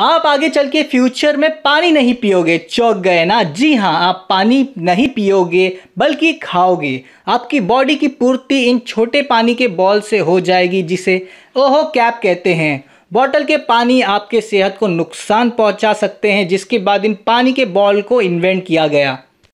आप आगे चल के फ्यूचर में पानी नहीं पियोगे चौक गए ना जी हाँ आप पानी नहीं पियोगे बल्कि खाओगे आपकी बॉडी की पूर्ति इन छोटे पानी के बॉल से हो जाएगी जिसे ओहो कैप कहते हैं बॉटल के पानी आपके सेहत को नुकसान पहुंचा सकते हैं जिसके बाद इन पानी के बॉल को इन्वेंट किया गया